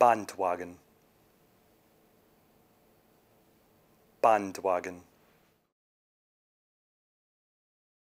bandwagon bandwagon